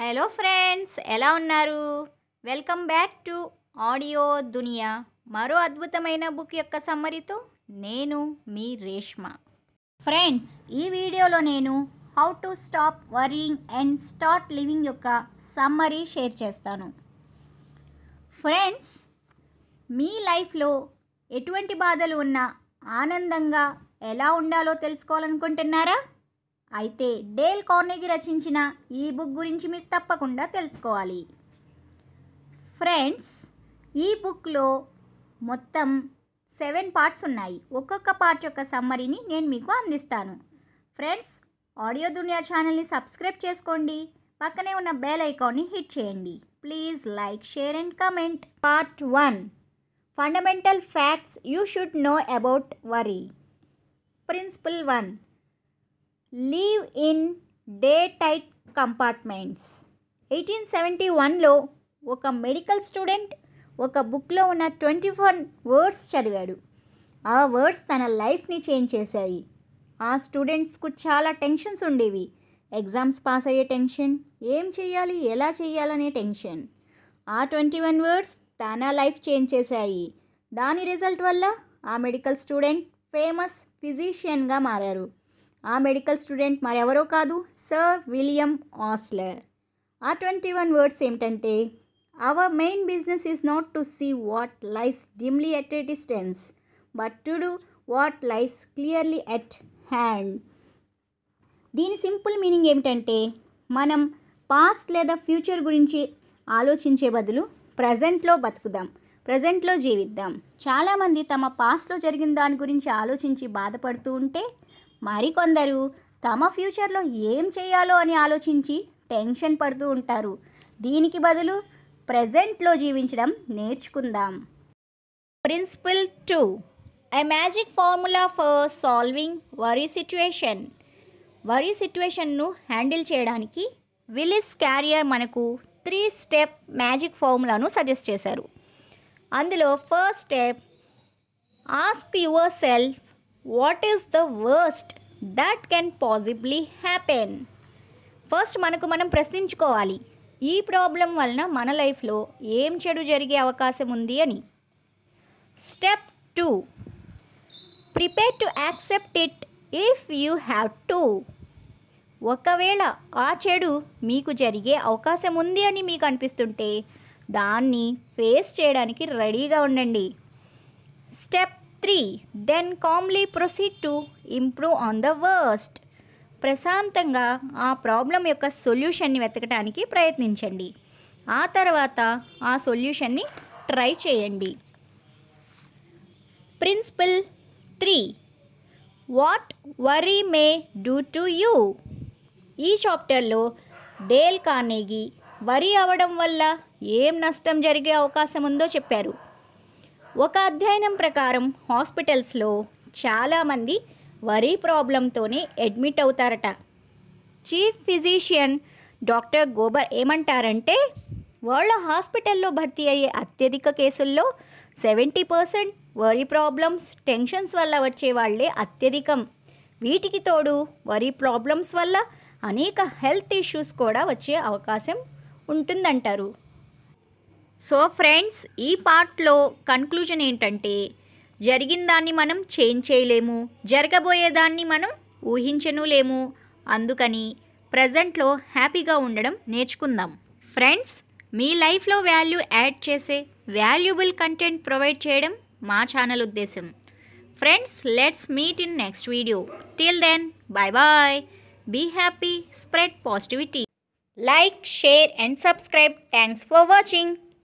hello friends ఎలా ఉన్నారు welcome back to audio దునియా మరో అద్భుతమైన బుక్ యొక్క సమ్మరితో నేను మీ రేష్మ ఫ్రెండ్స్ ఈ వీడియోలో నేను how to stop worrying and start living యొక్క సమ్మరీ షేర్ చేస్తాను ఫ్రెండ్స్ మీ లైఫ్లో ఎటువంటి బాధలు ఉన్నా ఆనందంగా ఎలా ఉండాలో తెలుసుకోవాలనుకుంటున్నారా అయితే డేల్ కార్నెగి రచించిన ఈ బుక్ గురించి మీరు తప్పకుండా తెలుసుకోవాలి ఫ్రెండ్స్ ఈ బుక్లో మొత్తం సెవెన్ పార్ట్స్ ఉన్నాయి ఒక్కొక్క పార్ట్ యొక్క సమ్మరీని నేను మీకు అందిస్తాను ఫ్రెండ్స్ ఆడియో దునియా ఛానల్ని సబ్స్క్రైబ్ చేసుకోండి పక్కనే ఉన్న బెల్ ఐకాన్ని హిట్ చేయండి please like share and comment part one fundamental facts you should know about worry principle one live in day tight compartments eighteen seventy వన్లో ఒక మెడికల్ స్టూడెంట్ ఒక బుక్లో ఉన్న ట్వంటీ ఫోర్ వర్డ్స్ చదివాడు ఆ వర్డ్స్ తన లైఫ్ని చేంజ్ చేశాయి ఆ స్టూడెంట్స్కు చాలా టెన్షన్స్ ఉండేవి ఎగ్జామ్స్ పాస్ అయ్యే టెన్షన్ ఏం చేయాలి ఎలా చేయాలనే టెన్షన్ ఆ ట్వంటీ వన్ వర్డ్స్ తన లైఫ్ చేంజ్ చేశాయి దాని రిజల్ట్ వల్ల ఆ మెడికల్ స్టూడెంట్ ఫేమస్ ఫిజిషియన్గా మారారు ఆ మెడికల్ స్టూడెంట్ మరెవరో కాదు సర్ విలియం ఆస్లర్ ఆ ట్వంటీ వన్ వర్డ్స్ ఏమిటంటే our main business is not to see what lies dimly at a distance but to do what lies clearly at hand దీని simple meaning ఏమిటంటే మనం past లేదా future గురించి ఆలోచించే బదులు ప్రజెంట్లో బతుకుదాం ప్రజెంట్లో జీవిద్దాం చాలామంది తమ పాస్ట్లో జరిగిన దాని గురించి ఆలోచించి బాధపడుతూ ఉంటే మరికొందరు తమ ఫ్యూచర్లో ఏం చేయాలో అని ఆలోచించి టెన్షన్ పడుతూ ఉంటారు దీనికి బదులు ప్రజెంట్లో జీవించడం నేర్చుకుందాం principle two a magic formula for solving worry situation worry సిచ్యువేషన్ను హ్యాండిల్ చేయడానికి విలిస్ క్యారియర్ మనకు త్రీ స్టెప్ మ్యాజిక్ ఫార్ములాను సజెస్ట్ చేశారు అందులో first step ask yourself what is the worst that can possibly happen first మనకు మనం ప్రశ్నించుకోవాలి ఈ problem వలన మన లైఫ్లో ఏం చెడు జరిగే అవకాశం ఉంది అని step two prepare to accept it if you have to ఒకవేళ ఆ చెడు మీకు జరిగే అవకాశం ఉంది అని మీకు అనిపిస్తుంటే దాన్ని ఫేస్ చేయడానికి రెడీగా ఉండండి step three then calmly proceed to improve on the worst ప్రశాంతంగా ఆ ప్రాబ్లం యొక్క సొల్యూషన్ని వెతకడానికి ప్రయత్నించండి ఆ తర్వాత ఆ సొల్యూషన్ని ట్రై చేయండి principle three what worry may do to you ఈ చాప్టర్లో డేల్ కానేగి వరి అవడం వల్ల ఏం నష్టం జరిగే అవకాశం ఉందో చెప్పారు ఒక అధ్యయనం ప్రకారం హాస్పిటల్స్లో చాలామంది వరీ ప్రాబ్లంతోనే అడ్మిట్ అవుతారట చీఫ్ ఫిజీషియన్ డాక్టర్ గోబర్ ఏమంటారంటే వాళ్ళ హాస్పిటల్లో భర్తీ అయ్యే అత్యధిక కేసుల్లో seventy percent worry problems tensions వల్ల వచ్చే వాళ్ళే అత్యధికం వీటికి తోడు వరి ప్రాబ్లమ్స్ వల్ల అనేక హెల్త్ ఇష్యూస్ కూడా వచ్చే అవకాశం ఉంటుందంటారు సో ఫ్రెండ్స్ ఈ పార్ట్లో కన్క్లూజన్ ఏంటంటే జరిగిన దాన్ని మనం చేంజ్ చేయలేము జరగబోయేదాన్ని మనం ఊహించను లేము అందుకని ప్రజెంట్లో హ్యాపీగా ఉండడం నేర్చుకుందాం ఫ్రెండ్స్ మీ లైఫ్లో వాల్యూ యాడ్ చేసే వాల్యుబుల్ కంటెంట్ ప్రొవైడ్ చేయడం మా ఛానల్ ఉద్దేశం friends let's meet in next video till then bye bye be happy spread positivity like share and subscribe thanks for watching